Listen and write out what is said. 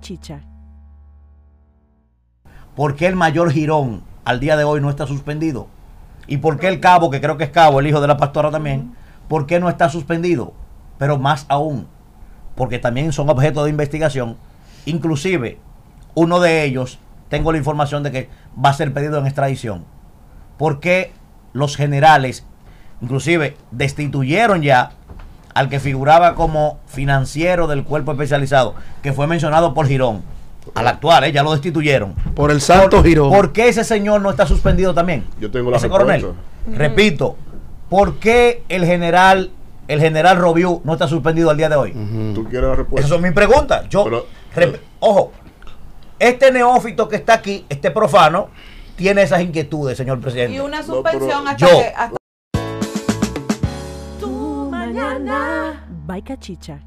Chicha. ¿Por qué el mayor Girón al día de hoy no está suspendido? ¿Y por qué el cabo, que creo que es cabo, el hijo de la pastora también, por qué no está suspendido? Pero más aún, porque también son objeto de investigación. Inclusive, uno de ellos, tengo la información de que va a ser pedido en extradición. ¿Por qué los generales, inclusive, destituyeron ya al que figuraba como financiero del cuerpo especializado, que fue mencionado por Girón, al actual, ¿eh? ya lo destituyeron. Por el santo Girón. ¿Por qué ese señor no está suspendido también? Yo tengo la ese Repito, ¿por qué el general el general Robiu no está suspendido al día de hoy? ¿Tú quieres la respuesta? Esa es mi pregunta. Yo, ojo, este neófito que está aquí, este profano, tiene esas inquietudes, señor presidente. Y una suspensión Bye, cachicha.